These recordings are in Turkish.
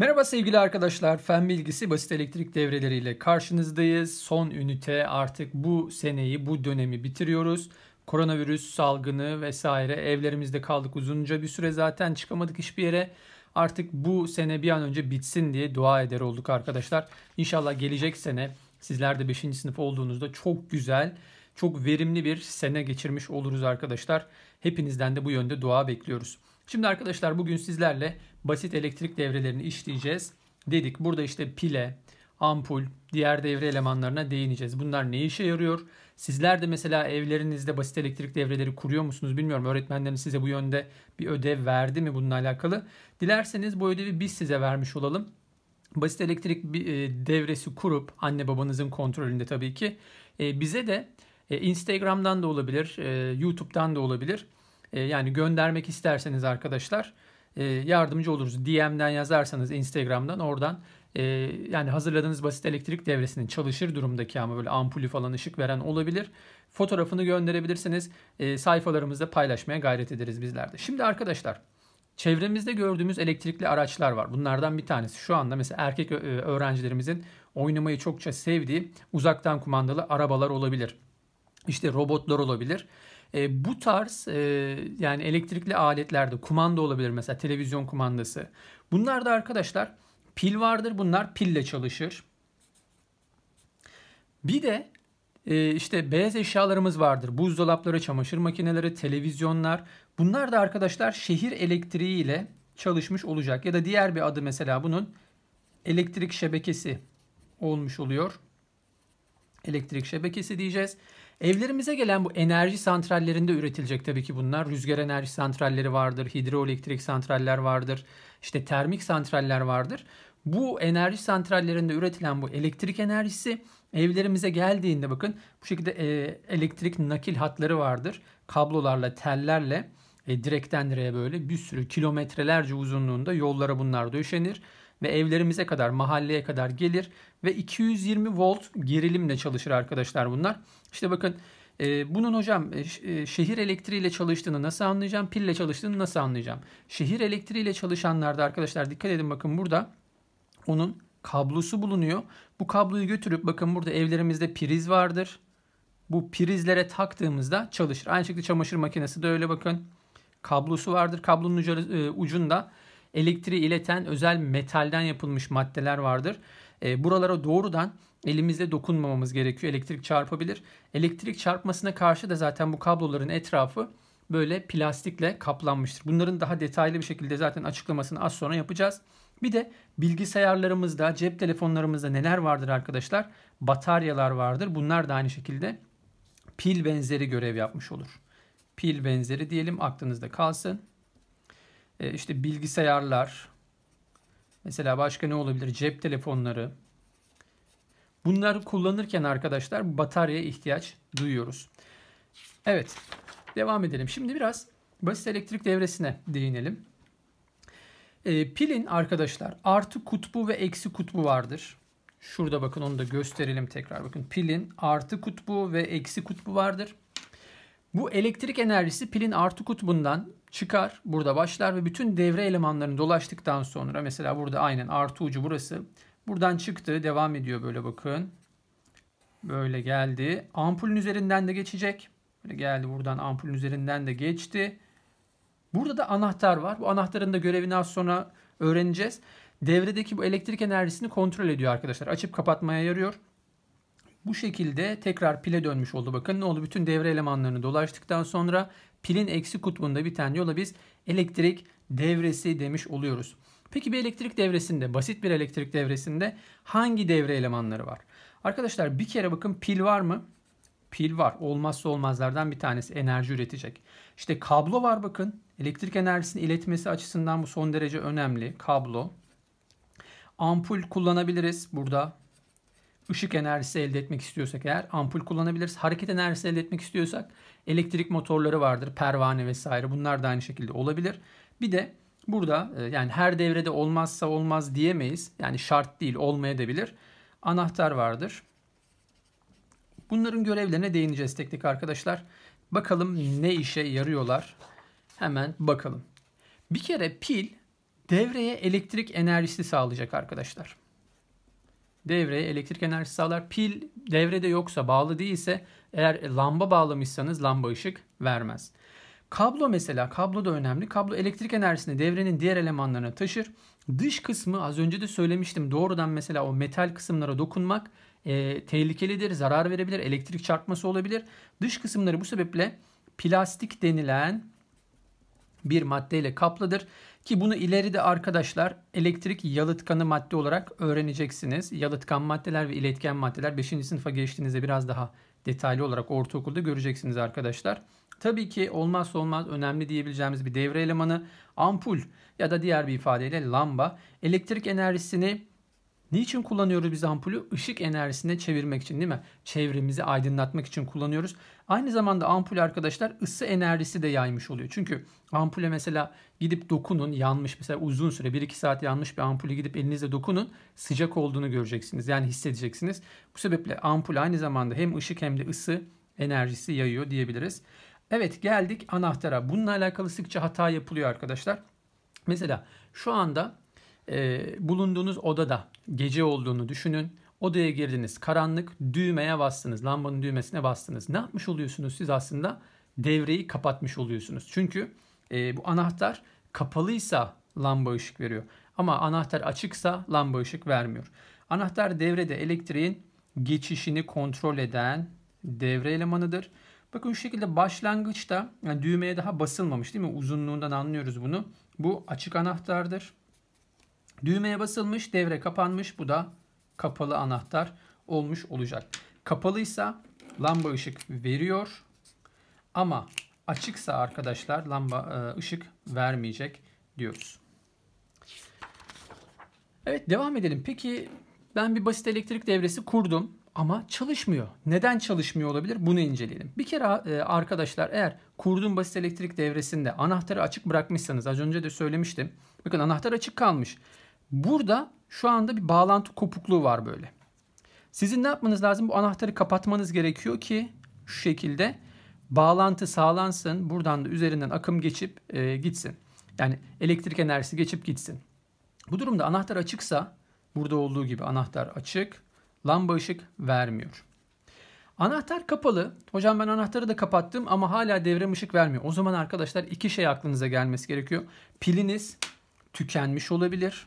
Merhaba sevgili arkadaşlar. Fen bilgisi basit elektrik Devreleri ile karşınızdayız. Son ünite artık bu seneyi, bu dönemi bitiriyoruz. Koronavirüs salgını vesaire evlerimizde kaldık uzunca bir süre zaten çıkamadık hiçbir yere. Artık bu sene bir an önce bitsin diye dua eder olduk arkadaşlar. İnşallah gelecek sene sizler de 5. sınıf olduğunuzda çok güzel, çok verimli bir sene geçirmiş oluruz arkadaşlar. Hepinizden de bu yönde dua bekliyoruz. Şimdi arkadaşlar bugün sizlerle basit elektrik devrelerini işleyeceğiz. Dedik burada işte pile, ampul, diğer devre elemanlarına değineceğiz. Bunlar ne işe yarıyor? Sizler de mesela evlerinizde basit elektrik devreleri kuruyor musunuz bilmiyorum. Öğretmenlerim size bu yönde bir ödev verdi mi bununla alakalı? Dilerseniz bu ödevi biz size vermiş olalım. Basit elektrik e, devresi kurup anne babanızın kontrolünde tabii ki e, bize de e, Instagram'dan da olabilir, YouTube'dan da olabilir e, yani göndermek isterseniz arkadaşlar e, yardımcı oluruz. DM'den yazarsanız Instagram'dan oradan e, yani hazırladığınız basit elektrik devresinin çalışır durumdaki ama böyle ampulü falan ışık veren olabilir. Fotoğrafını gönderebilirsiniz. sayfalarımızda paylaşmaya gayret ederiz bizler de. Şimdi arkadaşlar çevremizde gördüğümüz elektrikli araçlar var. Bunlardan bir tanesi şu anda mesela erkek öğrencilerimizin oynamayı çokça sevdiği uzaktan kumandalı arabalar olabilir. İşte robotlar olabilir. E, bu tarz e, yani elektrikli aletlerde kumanda olabilir mesela televizyon kumandası. Bunlar da arkadaşlar pil vardır. Bunlar pille çalışır. Bir de e, işte beyaz eşyalarımız vardır. Buzdolapları, çamaşır makineleri, televizyonlar. Bunlar da arkadaşlar şehir elektriği ile çalışmış olacak. Ya da diğer bir adı mesela bunun elektrik şebekesi olmuş oluyor. Elektrik şebekesi diyeceğiz. Evlerimize gelen bu enerji santrallerinde üretilecek tabii ki bunlar. Rüzgar enerji santralleri vardır, hidroelektrik santraller vardır, işte termik santraller vardır. Bu enerji santrallerinde üretilen bu elektrik enerjisi evlerimize geldiğinde bakın bu şekilde e, elektrik nakil hatları vardır. Kablolarla, tellerle e, direkten direğe böyle bir sürü kilometrelerce uzunluğunda yollara bunlar döşenir ve evlerimize kadar, mahalleye kadar gelir ve 220 volt gerilimle çalışır arkadaşlar bunlar. İşte bakın e, bunun hocam e, e, şehir elektriğiyle çalıştığını nasıl anlayacağım? Pille çalıştığını nasıl anlayacağım? Şehir elektriğiyle çalışanlarda arkadaşlar dikkat edin bakın burada onun kablosu bulunuyor. Bu kabloyu götürüp bakın burada evlerimizde priz vardır. Bu prizlere taktığımızda çalışır. Aynı şekilde çamaşır makinesi de öyle bakın. Kablosu vardır. Kablonun e, ucunda elektriği ileten özel metalden yapılmış maddeler vardır. E, buralara doğrudan elimizle dokunmamamız gerekiyor. Elektrik çarpabilir. Elektrik çarpmasına karşı da zaten bu kabloların etrafı böyle plastikle kaplanmıştır. Bunların daha detaylı bir şekilde zaten açıklamasını az sonra yapacağız. Bir de bilgisayarlarımızda, cep telefonlarımızda neler vardır arkadaşlar? Bataryalar vardır. Bunlar da aynı şekilde pil benzeri görev yapmış olur. Pil benzeri diyelim aklınızda kalsın e, işte bilgisayarlar, mesela başka ne olabilir? Cep telefonları. Bunları kullanırken arkadaşlar bataryaya ihtiyaç duyuyoruz. Evet, devam edelim. Şimdi biraz basit elektrik devresine değinelim. E, pilin arkadaşlar artı kutbu ve eksi kutbu vardır. Şurada bakın onu da gösterelim tekrar. Bakın pilin artı kutbu ve eksi kutbu vardır. Bu elektrik enerjisi pilin artı kutbundan çıkar. Burada başlar ve bütün devre elemanlarını dolaştıktan sonra mesela burada aynen artı ucu burası. Buradan çıktı. Devam ediyor böyle bakın. Böyle geldi. Ampulün üzerinden de geçecek. Böyle geldi buradan ampulün üzerinden de geçti. Burada da anahtar var. Bu anahtarın da görevini az sonra öğreneceğiz. Devredeki bu elektrik enerjisini kontrol ediyor arkadaşlar. Açıp kapatmaya yarıyor. Bu şekilde tekrar pile dönmüş oldu. Bakın ne oldu? Bütün devre elemanlarını dolaştıktan sonra pilin eksi kutbunda biten yola biz elektrik devresi demiş oluyoruz. Peki bir elektrik devresinde, basit bir elektrik devresinde hangi devre elemanları var? Arkadaşlar bir kere bakın pil var mı? Pil var. Olmazsa olmazlardan bir tanesi enerji üretecek. İşte kablo var bakın. Elektrik enerjisini iletmesi açısından bu son derece önemli. Kablo. Ampul kullanabiliriz burada. Işık enerjisi elde etmek istiyorsak eğer ampul kullanabiliriz. Hareket enerjisi elde etmek istiyorsak elektrik motorları vardır, pervane vesaire. Bunlar da aynı şekilde olabilir. Bir de burada e, yani her devrede olmazsa olmaz diyemeyiz. Yani şart değil, olmayabilir. Anahtar vardır. Bunların görevlerine değineceğiz tek tek arkadaşlar. Bakalım ne işe yarıyorlar. Hemen bakalım. Bir kere pil devreye elektrik enerjisi sağlayacak arkadaşlar devreye elektrik enerjisi sağlar. Pil devrede yoksa bağlı değilse eğer lamba bağlamışsanız lamba ışık vermez. Kablo mesela kablo da önemli. Kablo elektrik enerjisini devrenin diğer elemanlarına taşır. Dış kısmı az önce de söylemiştim doğrudan mesela o metal kısımlara dokunmak e, tehlikelidir, zarar verebilir, elektrik çarpması olabilir. Dış kısımları bu sebeple plastik denilen bir maddeyle kaplıdır. Ki bunu ileride arkadaşlar elektrik yalıtkanı madde olarak öğreneceksiniz. Yalıtkan maddeler ve iletken maddeler 5. sınıfa geçtiğinizde biraz daha detaylı olarak ortaokulda göreceksiniz arkadaşlar. Tabii ki olmazsa olmaz önemli diyebileceğimiz bir devre elemanı ampul ya da diğer bir ifadeyle lamba elektrik enerjisini Niçin kullanıyoruz biz ampulü? Işık enerjisine çevirmek için değil mi? Çevremizi aydınlatmak için kullanıyoruz. Aynı zamanda ampul arkadaşlar ısı enerjisi de yaymış oluyor. Çünkü ampule mesela gidip dokunun yanmış mesela uzun süre 1-2 saat yanmış bir ampule gidip elinizle dokunun sıcak olduğunu göreceksiniz. Yani hissedeceksiniz. Bu sebeple ampul aynı zamanda hem ışık hem de ısı enerjisi yayıyor diyebiliriz. Evet geldik anahtara. Bununla alakalı sıkça hata yapılıyor arkadaşlar. Mesela şu anda e, bulunduğunuz odada Gece olduğunu düşünün. Odaya girdiniz. Karanlık. Düğmeye bastınız. Lambanın düğmesine bastınız. Ne yapmış oluyorsunuz siz aslında? Devreyi kapatmış oluyorsunuz. Çünkü e, bu anahtar kapalıysa lamba ışık veriyor. Ama anahtar açıksa lamba ışık vermiyor. Anahtar devrede elektriğin geçişini kontrol eden devre elemanıdır. Bakın şu şekilde başlangıçta yani düğmeye daha basılmamış değil mi? Uzunluğundan anlıyoruz bunu. Bu açık anahtardır. Düğmeye basılmış, devre kapanmış. Bu da kapalı anahtar olmuş olacak. Kapalıysa lamba ışık veriyor. Ama açıksa arkadaşlar lamba e, ışık vermeyecek diyoruz. Evet devam edelim. Peki ben bir basit elektrik devresi kurdum ama çalışmıyor. Neden çalışmıyor olabilir? Bunu inceleyelim. Bir kere e, arkadaşlar eğer kurduğum basit elektrik devresinde anahtarı açık bırakmışsanız az önce de söylemiştim. Bakın anahtar açık kalmış. Burada şu anda bir bağlantı kopukluğu var böyle. Sizin ne yapmanız lazım? Bu anahtarı kapatmanız gerekiyor ki şu şekilde bağlantı sağlansın. Buradan da üzerinden akım geçip e, gitsin. Yani elektrik enerjisi geçip gitsin. Bu durumda anahtar açıksa burada olduğu gibi anahtar açık. Lamba ışık vermiyor. Anahtar kapalı. Hocam ben anahtarı da kapattım ama hala devre ışık vermiyor. O zaman arkadaşlar iki şey aklınıza gelmesi gerekiyor. Piliniz tükenmiş olabilir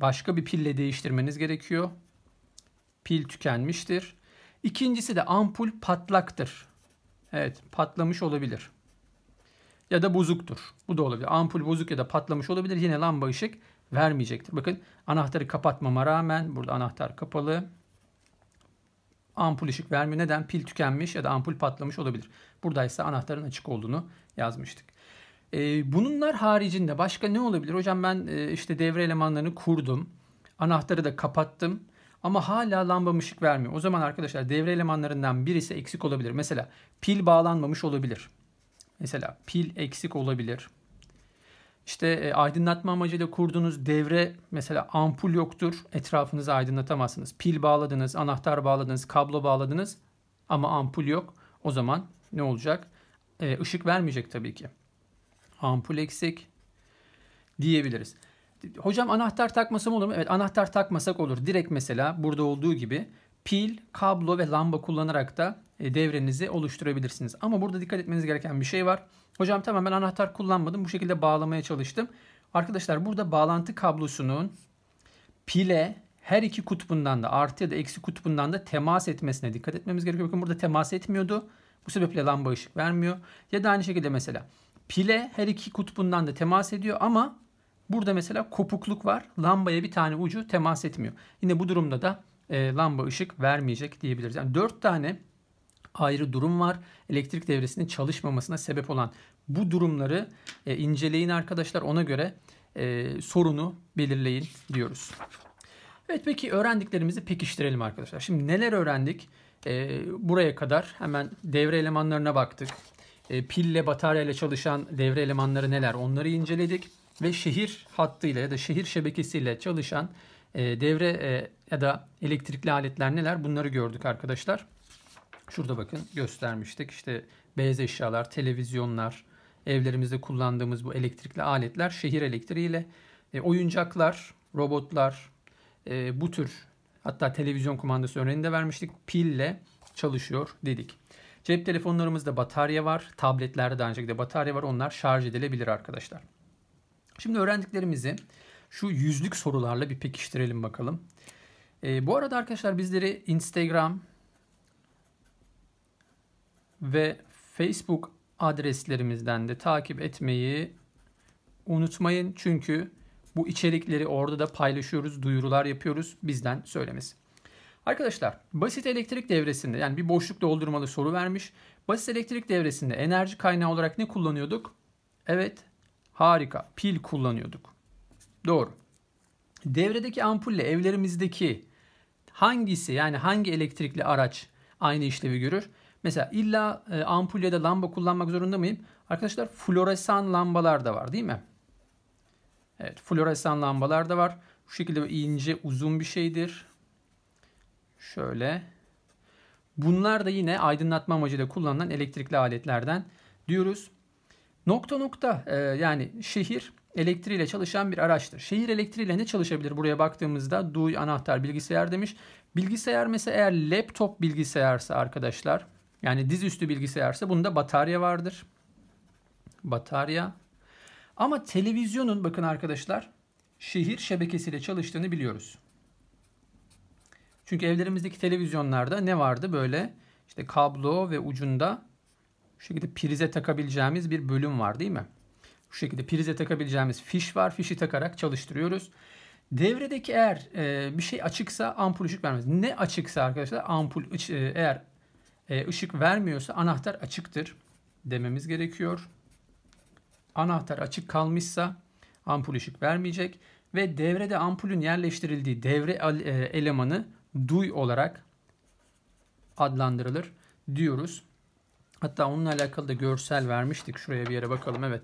başka bir pille değiştirmeniz gerekiyor. Pil tükenmiştir. İkincisi de ampul patlaktır. Evet patlamış olabilir. Ya da bozuktur. Bu da olabilir. Ampul bozuk ya da patlamış olabilir. Yine lamba ışık vermeyecektir. Bakın anahtarı kapatmama rağmen burada anahtar kapalı. Ampul ışık vermiyor. Neden? Pil tükenmiş ya da ampul patlamış olabilir. Burada ise anahtarın açık olduğunu yazmıştık. E, bunlar haricinde başka ne olabilir? Hocam ben e, işte devre elemanlarını kurdum. Anahtarı da kapattım. Ama hala lambam ışık vermiyor. O zaman arkadaşlar devre elemanlarından birisi eksik olabilir. Mesela pil bağlanmamış olabilir. Mesela pil eksik olabilir. İşte e, aydınlatma amacıyla kurduğunuz devre mesela ampul yoktur. Etrafınızı aydınlatamazsınız. Pil bağladınız, anahtar bağladınız, kablo bağladınız ama ampul yok. O zaman ne olacak? E, ışık vermeyecek tabii ki ampul eksik diyebiliriz. Hocam anahtar takmasam olur mu? Evet anahtar takmasak olur. Direkt mesela burada olduğu gibi pil, kablo ve lamba kullanarak da e, devrenizi oluşturabilirsiniz. Ama burada dikkat etmeniz gereken bir şey var. Hocam tamam ben anahtar kullanmadım. Bu şekilde bağlamaya çalıştım. Arkadaşlar burada bağlantı kablosunun pile her iki kutbundan da artı ya da eksi kutbundan da temas etmesine dikkat etmemiz gerekiyor. Bakın burada temas etmiyordu. Bu sebeple lamba ışık vermiyor. Ya da aynı şekilde mesela Pile her iki kutbundan da temas ediyor ama burada mesela kopukluk var. Lambaya bir tane ucu temas etmiyor. Yine bu durumda da e, lamba ışık vermeyecek diyebiliriz. Yani 4 tane ayrı durum var. Elektrik devresinin çalışmamasına sebep olan bu durumları e, inceleyin arkadaşlar. Ona göre e, sorunu belirleyin diyoruz. Evet peki öğrendiklerimizi pekiştirelim arkadaşlar. Şimdi neler öğrendik? E, buraya kadar hemen devre elemanlarına baktık e, pille bataryayla çalışan devre elemanları neler onları inceledik ve şehir hattıyla ya da şehir şebekesiyle çalışan e, devre e, ya da elektrikli aletler neler bunları gördük arkadaşlar. Şurada bakın göstermiştik işte beyaz eşyalar, televizyonlar, evlerimizde kullandığımız bu elektrikli aletler şehir elektriğiyle e, oyuncaklar, robotlar e, bu tür hatta televizyon kumandası örneğini de vermiştik pille çalışıyor dedik. Cep telefonlarımızda batarya var. Tabletlerde de aynı şekilde batarya var. Onlar şarj edilebilir arkadaşlar. Şimdi öğrendiklerimizi şu yüzlük sorularla bir pekiştirelim bakalım. E, bu arada arkadaşlar bizleri Instagram ve Facebook adreslerimizden de takip etmeyi unutmayın. Çünkü bu içerikleri orada da paylaşıyoruz, duyurular yapıyoruz. Bizden söylemesi. Arkadaşlar basit elektrik devresinde yani bir boşluk doldurmalı soru vermiş. Basit elektrik devresinde enerji kaynağı olarak ne kullanıyorduk? Evet harika pil kullanıyorduk. Doğru. Devredeki ampulle evlerimizdeki hangisi yani hangi elektrikli araç aynı işlevi görür? Mesela illa e, ampul ya da lamba kullanmak zorunda mıyım? Arkadaşlar floresan lambalar da var değil mi? Evet floresan lambalar da var. bu şekilde ince uzun bir şeydir. Şöyle. Bunlar da yine aydınlatma amacıyla kullanılan elektrikli aletlerden diyoruz. Nokta nokta e, yani şehir elektriğiyle çalışan bir araçtır. Şehir elektriğiyle ne çalışabilir? Buraya baktığımızda duy anahtar bilgisayar demiş. Bilgisayar mesela eğer laptop bilgisayarsa arkadaşlar yani dizüstü bilgisayarsa bunda batarya vardır. Batarya. Ama televizyonun bakın arkadaşlar şehir şebekesiyle çalıştığını biliyoruz. Çünkü evlerimizdeki televizyonlarda ne vardı böyle işte kablo ve ucunda şu şekilde prize takabileceğimiz bir bölüm var değil mi? Şu şekilde prize takabileceğimiz fiş var. Fişi takarak çalıştırıyoruz. Devredeki eğer e, bir şey açıksa ampul ışık vermez. Ne açıksa arkadaşlar ampul e, eğer e, ışık vermiyorsa anahtar açıktır dememiz gerekiyor. Anahtar açık kalmışsa ampul ışık vermeyecek ve devrede ampulün yerleştirildiği devre e, elemanı duy olarak adlandırılır diyoruz. Hatta onunla alakalı da görsel vermiştik. Şuraya bir yere bakalım. Evet.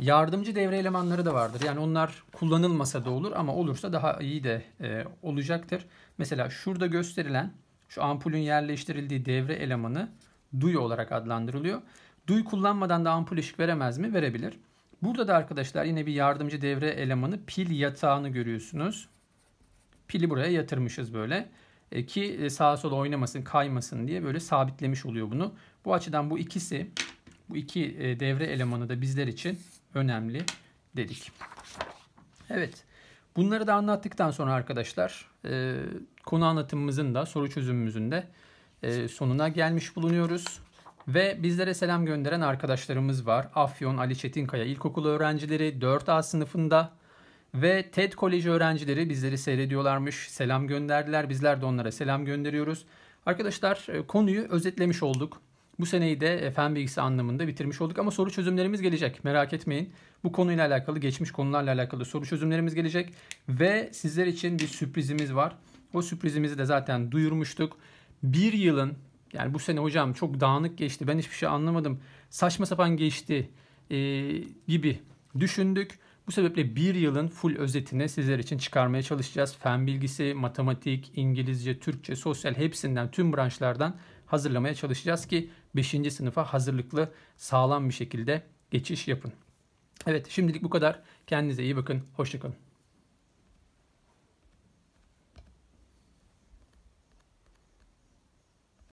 Yardımcı devre elemanları da vardır. Yani onlar kullanılmasa da olur ama olursa daha iyi de e, olacaktır. Mesela şurada gösterilen şu ampulün yerleştirildiği devre elemanı duy olarak adlandırılıyor. Duy kullanmadan da ampul ışık veremez mi? Verebilir. Burada da arkadaşlar yine bir yardımcı devre elemanı pil yatağını görüyorsunuz pili buraya yatırmışız böyle. E, ki e, sağa sola oynamasın, kaymasın diye böyle sabitlemiş oluyor bunu. Bu açıdan bu ikisi, bu iki e, devre elemanı da bizler için önemli dedik. Evet. Bunları da anlattıktan sonra arkadaşlar e, konu anlatımımızın da soru çözümümüzün de e, sonuna gelmiş bulunuyoruz. Ve bizlere selam gönderen arkadaşlarımız var. Afyon Ali Çetinkaya İlkokulu öğrencileri 4A sınıfında ve TED Koleji öğrencileri bizleri seyrediyorlarmış. Selam gönderdiler. Bizler de onlara selam gönderiyoruz. Arkadaşlar e, konuyu özetlemiş olduk. Bu seneyi de e, fen bilgisi anlamında bitirmiş olduk ama soru çözümlerimiz gelecek. Merak etmeyin. Bu konuyla alakalı, geçmiş konularla alakalı soru çözümlerimiz gelecek ve sizler için bir sürprizimiz var. O sürprizimizi de zaten duyurmuştuk. Bir yılın yani bu sene hocam çok dağınık geçti. Ben hiçbir şey anlamadım. Saçma sapan geçti e, gibi düşündük. Bu sebeple bir yılın full özetini sizler için çıkarmaya çalışacağız. Fen bilgisi, matematik, İngilizce, Türkçe, sosyal hepsinden tüm branşlardan hazırlamaya çalışacağız ki 5. sınıfa hazırlıklı sağlam bir şekilde geçiş yapın. Evet şimdilik bu kadar. Kendinize iyi bakın. Hoşçakalın.